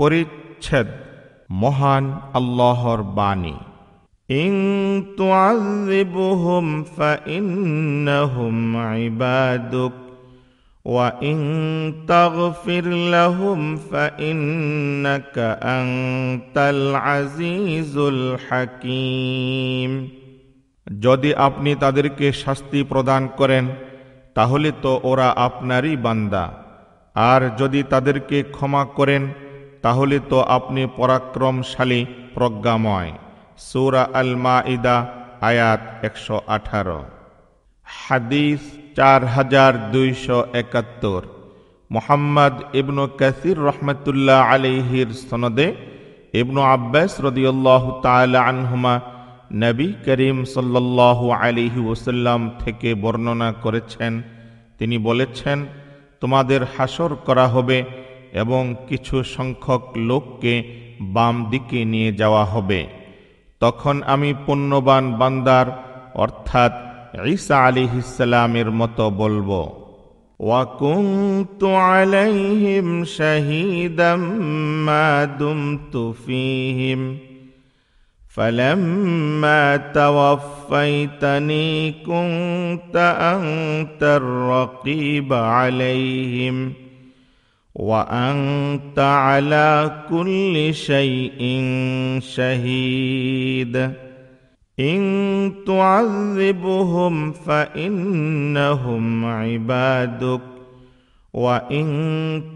পরিচ্ছেদ মহান আল্লাহর বাণী ইং তুআযিবহুম ফাইন্নাহুম ইবাদুক ওয়া ইং তাগফির লাহুম ফাইন্নাকা আনতাল আজিজুল হাকীম যদি আপনি তাদেরকে শাস্তি প্রদান করেন তাহলে তো ওরা আপনারই বান্দা আর যদি তাদেরকে ক্ষমা করেন তাহলে তো আপনি পরাক্রমশালী প্রজ্ঞাময় সৌরা আল মাঈদা আয়াত একশো আঠারো হাদিস চার হাজার দুইশো একাত্তর মোহাম্মদ ইবনু কাসির রহমতুল্লাহ আলিহির সনদে ইবনু আব্বাস রদিউল্লাহ তালা আনহুমা নবী করিম সাল্লাহ আলিহি ওসাল্লাম থেকে বর্ণনা করেছেন তিনি বলেছেন তোমাদের হাসর করা হবে এবং কিছু সংখ্যক লোককে বাম দিকে নিয়ে যাওয়া হবে তখন আমি পুণ্যবান বান্দার অর্থাৎ ঈসা আলী ইসালামের মতো বলবো وكنت عليهم شهيدا ما دمت فيهم فلما توفيتني كنت انت الرقيب عليهم وأنت على كل شيء شهيد إن تعذبهم فإنهم عبادك وإن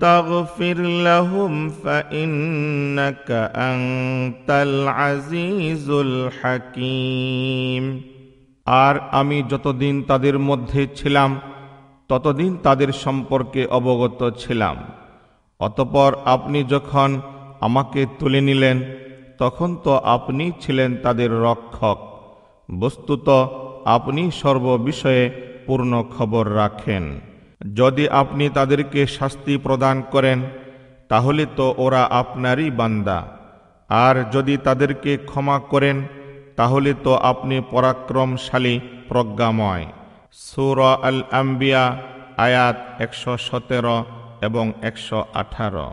تغفر لهم فإنك أنت العزيز الحكيم আর আমি যতদিন তাদের মধ্যে ছিলাম ততদিন তাদের সম্পর্কে অবগত ছিলাম অতপর আপনি যখন আমাকে তুলে নিলেন তখন তো আপনি ছিলেন তাদের রক্ষক বস্তুত আপনি সর্ববিষয়ে পূর্ণ খবর রাখেন যদি আপনি তাদেরকে শাস্তি প্রদান করেন তাহলে তো ওরা আপনারই বান্দা আর যদি তাদেরকে ক্ষমা করেন তাহলে তো আপনি পরাক্রমশালী প্রজ্ঞাময় সুর আল আম্বিয়া আয়াত একশো সতেরো এবং একশো আঠারো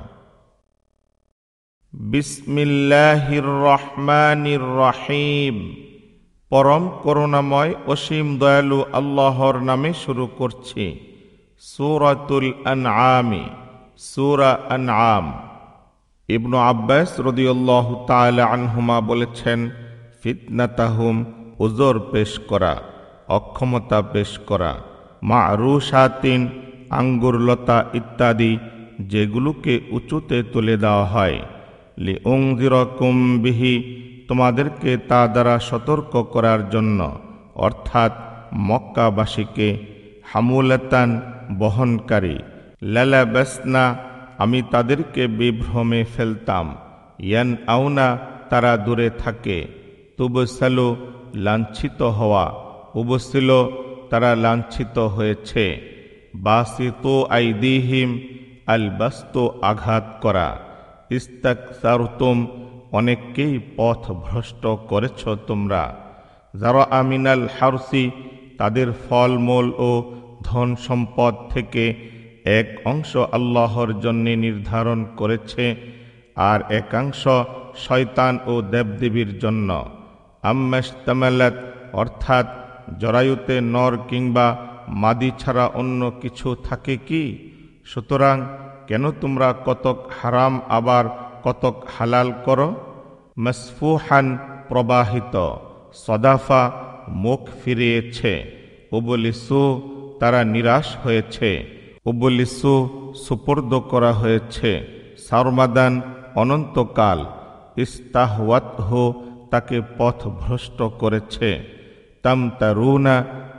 বিসমিল্লাহির রহমানির রহিম পরম করুণাময় অসীম দয়ালু আল্লাহর নামে শুরু করছি সুরাতুল আনআমি সুরা আনআম ইবনু আব্বাস রদিউল্লাহ তালা আনহুমা বলেছেন ফিতনা তাহুম উজোর পেশ করা অক্ষমতা পেশ করা মা রুশাতিন আঙ্গুরলতা ইত্যাদি যেগুলোকে উঁচুতে তুলে দেওয়া হয় লি ওং জিরকুম বিহি তোমাদেরকে তা দ্বারা সতর্ক করার জন্য অর্থাৎ মক্কাবাসীকে হামুলতান বহনকারী লালা বেসনা আমি তাদেরকে বিভ্রমে ফেলতাম ইয়ান আউনা তারা দূরে থাকে তুবসালো লাঞ্ছিত হওয়া উবসিল তারা লাঞ্ছিত হয়েছে বাসিতো আইদিহিম আল বাস্ত আঘাত করা ইস্তাক সারতুম অনেককেই পথ ভ্রষ্ট করেছ তোমরা যারা আমিনাল হারসি তাদের ফলমূল ও ধন সম্পদ থেকে এক অংশ আল্লাহর জন্যে নির্ধারণ করেছে আর একাংশ শয়তান ও দেবদেবীর জন্য আম্মেশ তামালাত অর্থাৎ জরায়ুতে নর কিংবা মাদি ছাড়া অন্য কিছু থাকে কি সুতরাং কেন তোমরা কতক হারাম আবার কতক হালাল করো মসফুহান প্রবাহিত সদাফা মুখ ফিরিয়েছে উবলিসু তারা নিরাশ হয়েছে উবলিসু সুপর্দ করা হয়েছে সারমাদান অনন্তকাল ইস্তাহওয়াত তাকে পথ ভ্রষ্ট করেছে তাম তারুনা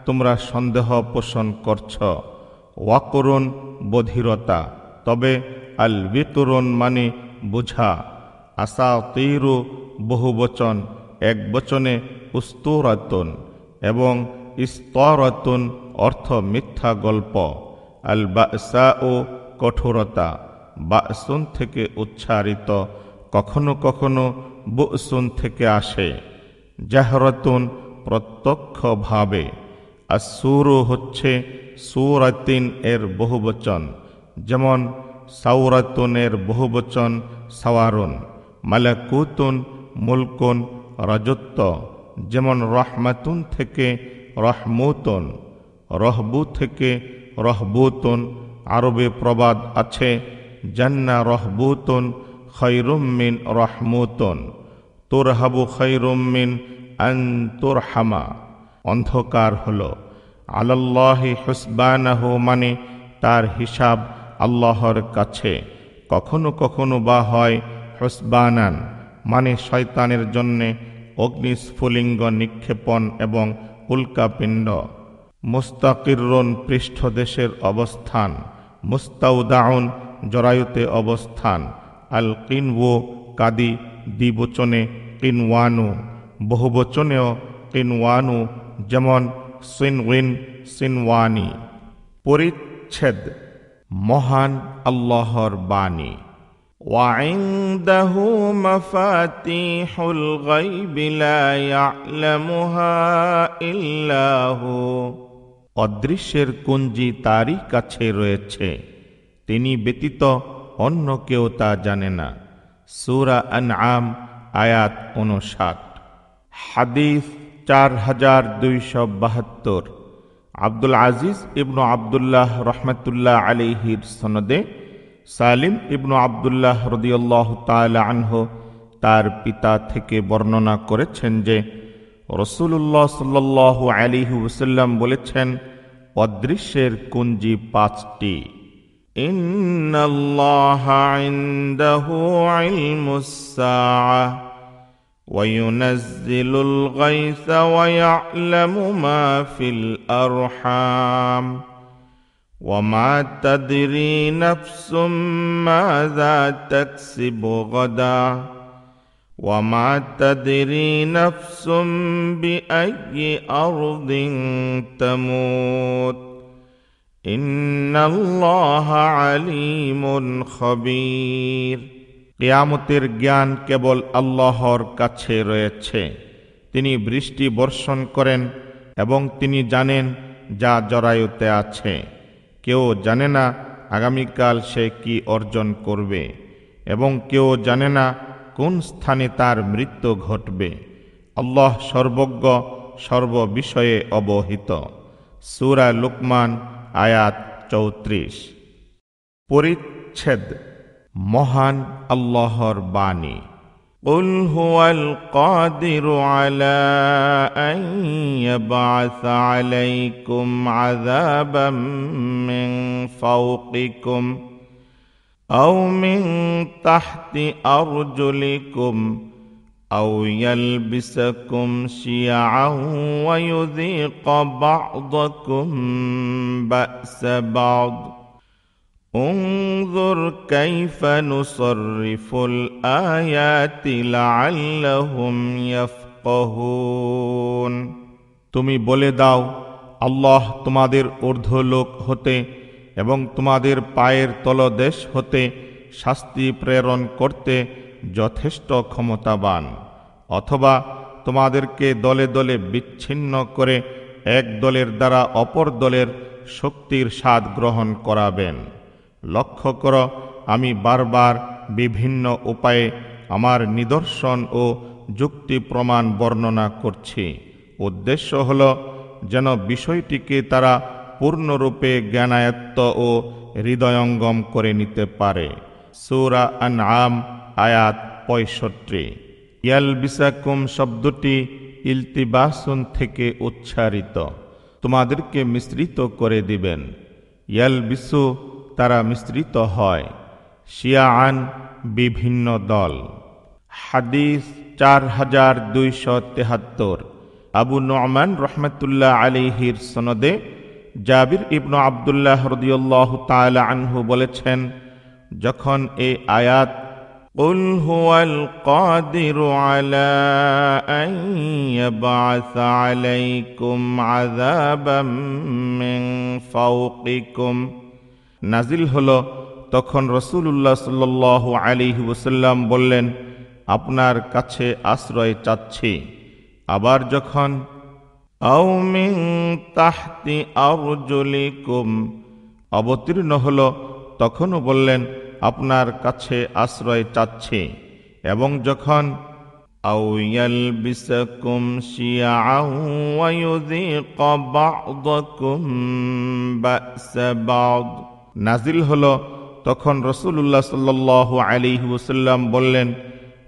তোমরা সন্দেহ পোষণ করছ ওয়াকরুন বধিরতা তবে আল বিতরণ মানে বুঝা আশা তৈরু বহুবচন এক বচনে উস্তরতন এবং স্তরাতন অর্থ মিথ্যা গল্প আল বাসা ও কঠোরতা বাসুন থেকে উচ্চারিত কখনো কখনো বুসুন থেকে আসে জাহরতুন প্রত্যক্ষভাবে আর হচ্ছে সুরাতিন এর বহুবচন যেমন এর বহুবচন সাওয়ারুন মালাকুতুন মুলকুন রাজত্ব যেমন রহমাতুন থেকে রহমুতন রহবু থেকে রহবুতন আরবে প্রবাদ আছে জান্না রহবুতন খৈরুম্মিন রহমুতন তোরহাবু খৈরুম্মিন আন্তর তোরহামা অন্ধকার হলো আলাল্লাহি হুসবানাহু মানে তার হিসাব আল্লাহর কাছে কখনো কখনো বা হয় হুসবানান মানে শয়তানের জন্যে অগ্নিস্ফুলিঙ্গ নিক্ষেপণ এবং উল্কাপিণ্ড মুস্তাকিরন পৃষ্ঠদেশের অবস্থান মুস্তাউদাউন জরায়ুতে অবস্থান আল কিনও কাদি দ্বিবচনে কিনওয়ানু বহুবচনেও কিনওয়ানু যেমন সিনওয়িন সিনওয়ানি পরিচ্ছেদ মহান আল্লাহর বাণী وعنده مفاتيح الغيب لا يعلمها إلا هو অদৃশ্যের কুঞ্জি তারই কাছে রয়েছে তিনি ব্যতীত অন্য কেউ তা জানে না সুরা আনআম আয়াত উনষাট হাদিস চার হাজার দুইশো বাহাত্তর আব্দুল আজিজ ইবনু আবদুল্লাহ রহমতুল্লাহ আলিহির সনদে সালিম ইবনু আবদুল্লাহ রদিউল্লাহ তাল আনহ তার পিতা থেকে বর্ণনা করেছেন যে রসুল্লাহ সাল্লাহ আলিহু সাল্লাম বলেছেন অদৃশ্যের কুঞ্জি পাঁচটি ইন্নাল্লাহ ইন্দাহু মুসা وينزل الغيث ويعلم ما في الارحام وما تدري نفس ماذا تكسب غدا وما تدري نفس باي ارض تموت ان الله عليم خبير কেয়ামতের জ্ঞান কেবল আল্লাহর কাছে রয়েছে তিনি বৃষ্টি বর্ষণ করেন এবং তিনি জানেন যা জরায়ুতে আছে কেউ জানে না আগামীকাল সে কি অর্জন করবে এবং কেউ জানে না কোন স্থানে তার মৃত্যু ঘটবে আল্লাহ সর্বজ্ঞ সর্ববিষয়ে অবহিত সুরা লুকমান আয়াত চৌত্রিশ পরিচ্ছেদ মহান আল্লাহর বাণী قل هو القادر على أن يبعث عليكم عذابا من فوقكم أو من تحت أرجلكم أو يلبسكم شيعا ويذيق بعضكم بأس بعض انظر كيف نصرف الآيات لعلهم يفقهون তুমি বলে দাও আল্লাহ তোমাদের ঊর্ধ্ব লোক হতে এবং তোমাদের পায়ের তলদেশ হতে শাস্তি প্রেরণ করতে যথেষ্ট ক্ষমতাবান অথবা তোমাদেরকে দলে দলে বিচ্ছিন্ন করে এক দলের দ্বারা অপর দলের শক্তির স্বাদ গ্রহণ করাবেন লক্ষ্য কর আমি বারবার বিভিন্ন উপায়ে আমার নিদর্শন ও যুক্তি প্রমাণ বর্ণনা করছি উদ্দেশ্য হল যেন বিষয়টিকে তারা পূর্ণরূপে জ্ঞানায়ত্ত ও হৃদয়ঙ্গম করে নিতে পারে সুরা আন আম আয়াত পঁয়ষট্টি ইয়ালবিসাকুম শব্দটি ইলতিবাসন থেকে উচ্চারিত তোমাদেরকে মিশ্রিত করে দিবেন ইয়ালবিসু তারা মিশ্রিত হয় আন বিভিন্ন দল হাদিস চার হাজার দুইশো তেহাত্তর আবু নোমান রহমতুল্লাহ আলিহির সনদে জাবির ইবনু আবদুল্লাহ হরদিউল্লাহ তালা আনহু বলেছেন যখন এ আয়াত قل هو القادر على أن يبعث عليكم عذابا من فوقكم ۖ নাজিল হল তখন রসুল্লাহ সাল্লাহ আলী ওসাল্লাম বললেন আপনার কাছে আশ্রয় চাচ্ছি আবার যখন তাহতি অবতীর্ণ হল তখনও বললেন আপনার কাছে আশ্রয় চাচ্ছে এবং যখন আউয়ালবিসকুম শিয়া নাজিল হল তখন রসুল্লাহ আলী ওসাল্লাম বললেন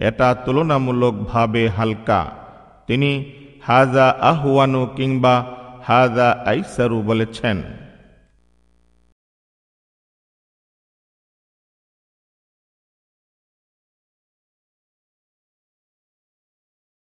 এটা তুলনামূলকভাবে হালকা তিনি হাজা আহওয়ানু কিংবা হাজা আইসারু বলেছেন